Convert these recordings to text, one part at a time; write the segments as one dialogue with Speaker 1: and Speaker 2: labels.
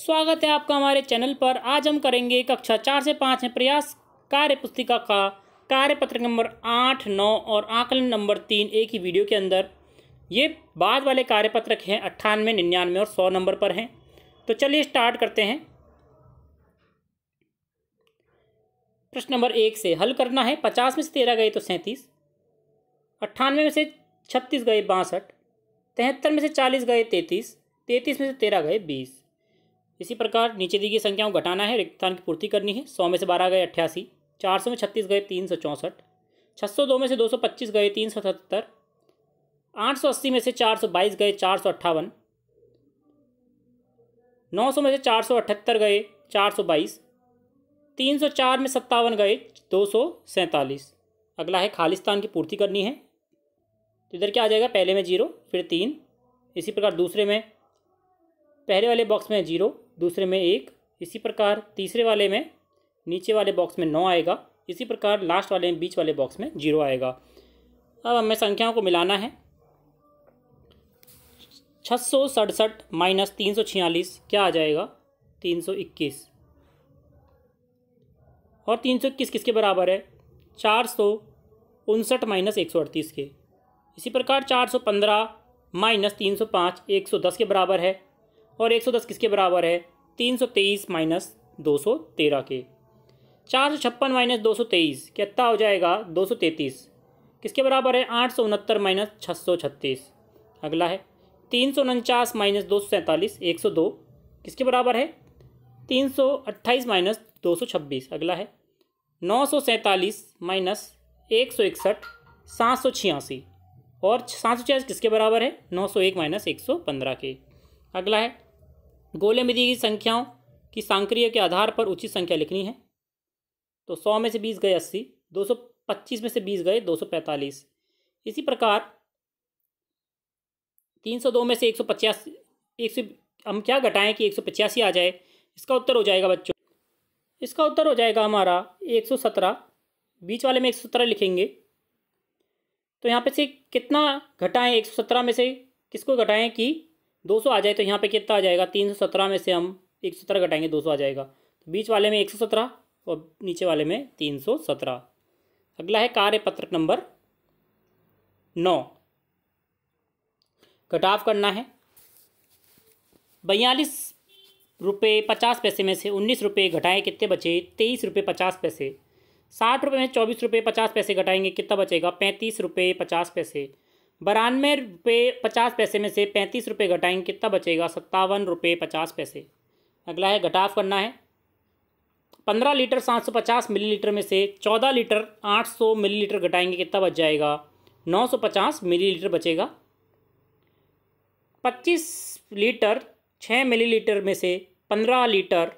Speaker 1: स्वागत है आपका हमारे चैनल पर आज हम करेंगे कक्षा चार से पाँच में प्रयास कार्य पुस्तिका का कार्यपत्र नंबर आठ नौ और आकलन नंबर तीन एक ही वीडियो के अंदर ये बाद वाले कार्यपत्रक हैं अट्ठानवे निन्यानवे और सौ नंबर पर हैं तो चलिए स्टार्ट करते हैं प्रश्न नंबर एक से हल करना है पचास में से तेरह गए तो सैंतीस अट्ठानवे में से छत्तीस गए बासठ तिहत्तर में से चालीस गए तैंतीस तैंतीस में से तेरह गए बीस इसी प्रकार नीचे दी गई संख्याओं को घटाना है रिक्त स्थान की पूर्ति करनी है सौ में से बारह गए अट्ठासी चार सौ में छत्तीस गए तीन सौ चौंसठ छः सौ दो में से दो सौ पच्चीस गए तीन सौ सतहत्तर आठ सौ अस्सी में से चार सौ बाईस गए चार सौ अट्ठावन नौ सौ में से चार सौ अठहत्तर गए चार सौ बाईस तीन सौ चार में सत्तावन गए दो सौ सैंतालीस अगला है खालिस्तान की पूर्ति करनी है तो इधर क्या आ जाएगा पहले में जीरो फिर तीन इसी प्रकार दूसरे में पहले वाले बॉक्स में जीरो दूसरे में एक इसी प्रकार तीसरे वाले में नीचे वाले बॉक्स में नौ आएगा इसी प्रकार लास्ट वाले में बीच वाले बॉक्स में जीरो आएगा अब हमें संख्याओं को मिलाना है छः सौ सड़सठ माइनस तीन सौ छियालीस क्या आ जाएगा तीन सौ इक्कीस और तीन सौ इक्कीस किसके बराबर है चार सौ उनसठ माइनस एक सौ अड़तीस के इसी प्रकार चार सौ पंद्रह माइनस तीन सौ पाँच एक सौ दस के बराबर है और 110 किसके बराबर है 323 माइनस तेरह के चार सौ छप्पन माइनस दो सौ तेईस कितना हो जाएगा दो सौ तैंतीस किसके बराबर है आठ सौ उनहत्तर माइनस छः सौ छत्तीस अगला है तीन सौ उनचास माइनस दो सौ सैंतालीस एक सौ दो किसके बराबर है तीन सौ अट्ठाईस माइनस दो सौ छब्बीस अगला है नौ सौ सैंतालीस माइनस एक सौ इकसठ सात सौ छियासी और सात सौ छियासी किसके बराबर है नौ सौ एक माइनस एक सौ पंद्रह के अगला है गोले में दी गई संख्याओं की सांक्रिय के आधार पर उचित संख्या लिखनी है तो सौ में से बीस गए अस्सी दो सौ पच्चीस में से बीस गए दो सौ पैंतालीस इसी प्रकार तीन सौ दो में से एक सौ पचासी एक सौ हम क्या घटाएं कि एक सौ पचासी आ जाए इसका उत्तर हो जाएगा बच्चों इसका उत्तर हो जाएगा हमारा एक सौ सत्रह बीच वाले में एक सौ सत्रह लिखेंगे तो यहाँ पे से कितना घटाएं एक सौ सत्रह में से किसको घटाएं कि दो सौ आ जाए तो यहाँ पे कितना आ जाएगा तीन सौ सत्रह में से हम एक सौ सत्रह घटाएंगे दो सौ आ जाएगा तो बीच वाले में एक सौ सत्रह और नीचे वाले में तीन सौ सत्रह अगला है कार्य पत्रक नंबर नौ घटाव करना है बयालीस रुपये पचास पैसे में से उन्नीस रुपये घटाएँ कितने बचे तेईस रुपये पचास पैसे साठ रुपये में चौबीस रुपये पचास पैसे घटाएंगे कितना बचेगा पैंतीस रुपये पचास पैसे बानवे रुपये पचास पैसे में से पैंतीस रुपये घटाएंगे कितना बचेगा सत्तावन रुपये पचास पैसे अगला है घटाव करना है पंद्रह लीटर सात सौ पचास मिलीलीटर में से चौदह लीटर आठ सौ मिलीलीटर घटाएंगे कितना बच जाएगा नौ सौ पचास मिलीलीटर बचेगा पच्चीस लीटर छः मिलीलीटर में से पंद्रह लीटर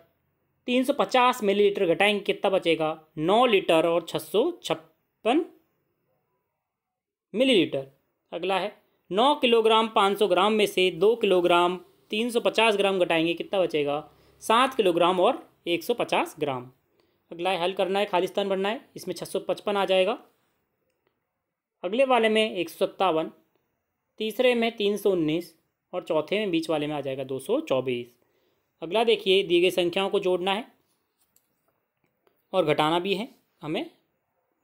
Speaker 1: तीन सौ पचास मिलीलीटर घटाएंगे कितना बचेगा नौ लीटर और छः सौ छप्पन लीटर अगला है नौ किलोग्राम पाँच सौ ग्राम में से दो किलोग्राम तीन सौ पचास ग्राम घटाएंगे कितना बचेगा सात किलोग्राम और एक सौ पचास ग्राम अगला है हल करना है खालिस्तान बनना है इसमें छः सौ पचपन आ जाएगा अगले वाले में एक सौ सत्तावन तीसरे में तीन सौ उन्नीस और चौथे में बीच वाले में आ जाएगा दो सौ चौबीस अगला देखिए दी गई संख्याओं को जोड़ना है और घटाना भी है हमें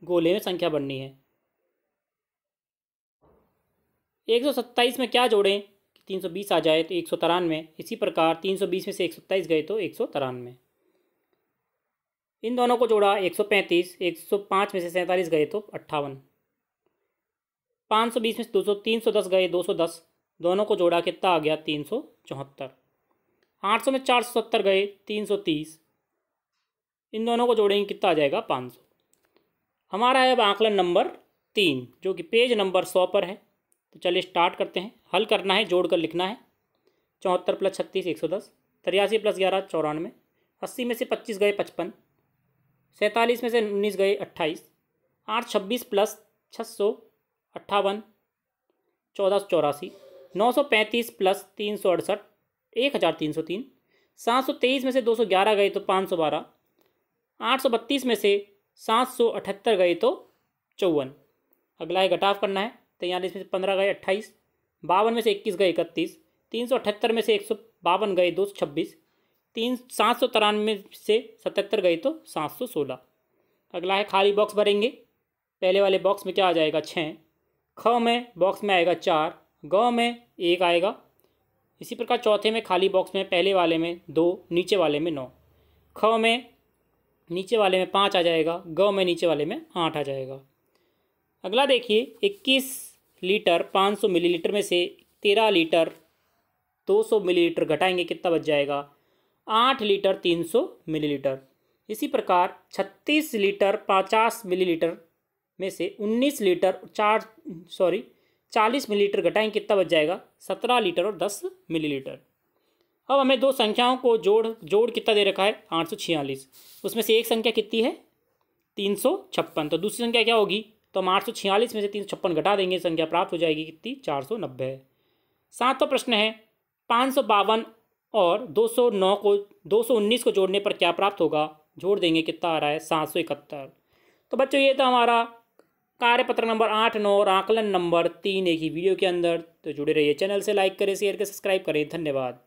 Speaker 1: गोले में संख्या बननी है एक सौ सत्ताईस में क्या जोड़ें तीन सौ बीस आ जाए तो एक सौ तिरानवे इसी प्रकार तीन सौ बीस में से एक सौ सत्ताईस गए तो एक सौ तिरानवे इन दोनों को जोड़ा एक सौ पैंतीस एक सौ पाँच में से सैंतालीस गए तो अट्ठावन पाँच सौ बीस में दो सौ तीन सौ दस गए दो सौ दस दोनों को जोड़ा कितना आ गया तीन सौ चौहत्तर आठ सौ में चार सौ सत्तर गए तीन सौ तीस इन दोनों को जोड़ेंगे कितना आ जाएगा पाँच सौ हमारा है अब आंकलन नंबर तीन जो कि पेज नंबर सौ पर है तो चलिए स्टार्ट करते हैं हल करना है जोड़ कर लिखना है चौहत्तर प्लस छत्तीस एक सौ दस तिरासी प्लस ग्यारह चौरानवे अस्सी में से पच्चीस गए पचपन सैंतालीस में से उन्नीस गए अट्ठाईस आठ छब्बीस प्लस छः सौ अट्ठावन चौदह सौ चौरासी नौ सौ पैंतीस प्लस तीन सौ अड़सठ एक हज़ार तीन सौ तीन सात सौ तेईस में से दो सौ ग्यारह गए तो पाँच सौ बारह आठ सौ बत्तीस में से सात सौ अठहत्तर गए तो चौवन अगला है घटाव करना है तैंतालीस में से पंद्रह गए अट्ठाईस बावन में से इक्कीस गए इकतीस तीन सौ अठहत्तर में से एक सौ बावन गए दो सौ छब्बीस तीन सात सौ तिरानवे से सतहत्तर गए तो सात सौ सोलह अगला है खाली बॉक्स भरेंगे पहले वाले बॉक्स में क्या आ जाएगा छः ख में बॉक्स में आएगा चार ग में एक आएगा इसी प्रकार चौथे में खाली बॉक्स में पहले वाले में दो नीचे वाले में नौ ख में नीचे वाले में पाँच आ जाएगा ग में नीचे वाले में आठ आ जाएगा अगला देखिए 21 लीटर 500 मिलीलीटर में से 13 लीटर 200 मिलीलीटर घटाएंगे कितना बच जाएगा 8 लीटर 300 मिलीलीटर इसी प्रकार 36 लीटर 50 मिलीलीटर में से 19 लीटर चार सॉरी 40 मिलीलीटर घटाएंगे कितना बच जाएगा 17 लीटर और 10 मिलीलीटर अब हमें दो संख्याओं को जोड़ जोड़ कितना दे रखा है आठ उसमें से एक संख्या कितनी है तीन तो दूसरी संख्या क्या होगी तो हम आठ में से तीन घटा देंगे संख्या प्राप्त हो जाएगी कितनी चार सौ नब्बे सातवा प्रश्न है पाँच और 209 को 219 को जोड़ने पर क्या प्राप्त होगा जोड़ देंगे कितना आ रहा है सात सौ इकहत्तर तो बच्चों ये था हमारा कार्यपत्र नंबर आठ नौ और आकलन नंबर तीन एक ही वीडियो के अंदर तो जुड़े रहिए चैनल से लाइक करें शेयर करें सब्सक्राइब करें धन्यवाद